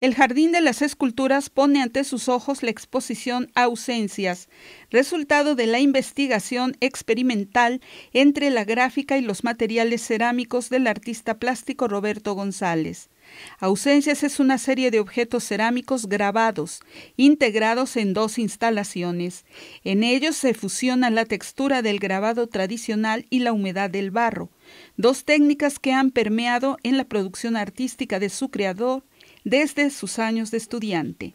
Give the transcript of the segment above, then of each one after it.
El Jardín de las Esculturas pone ante sus ojos la exposición Ausencias, resultado de la investigación experimental entre la gráfica y los materiales cerámicos del artista plástico Roberto González. Ausencias es una serie de objetos cerámicos grabados, integrados en dos instalaciones. En ellos se fusiona la textura del grabado tradicional y la humedad del barro, dos técnicas que han permeado en la producción artística de su creador desde sus años de estudiante.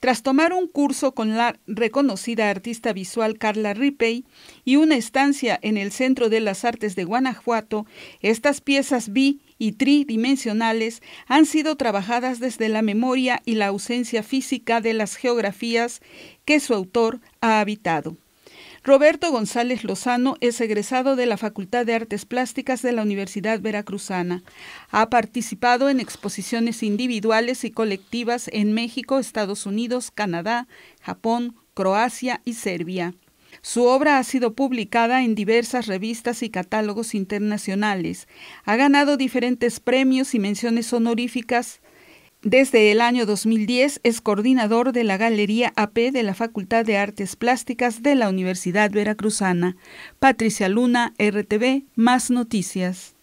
Tras tomar un curso con la reconocida artista visual Carla Ripey y una estancia en el Centro de las Artes de Guanajuato, estas piezas bi y tridimensionales han sido trabajadas desde la memoria y la ausencia física de las geografías que su autor ha habitado. Roberto González Lozano es egresado de la Facultad de Artes Plásticas de la Universidad Veracruzana. Ha participado en exposiciones individuales y colectivas en México, Estados Unidos, Canadá, Japón, Croacia y Serbia. Su obra ha sido publicada en diversas revistas y catálogos internacionales. Ha ganado diferentes premios y menciones honoríficas desde el año 2010 es coordinador de la Galería AP de la Facultad de Artes Plásticas de la Universidad Veracruzana. Patricia Luna, RTV, más noticias.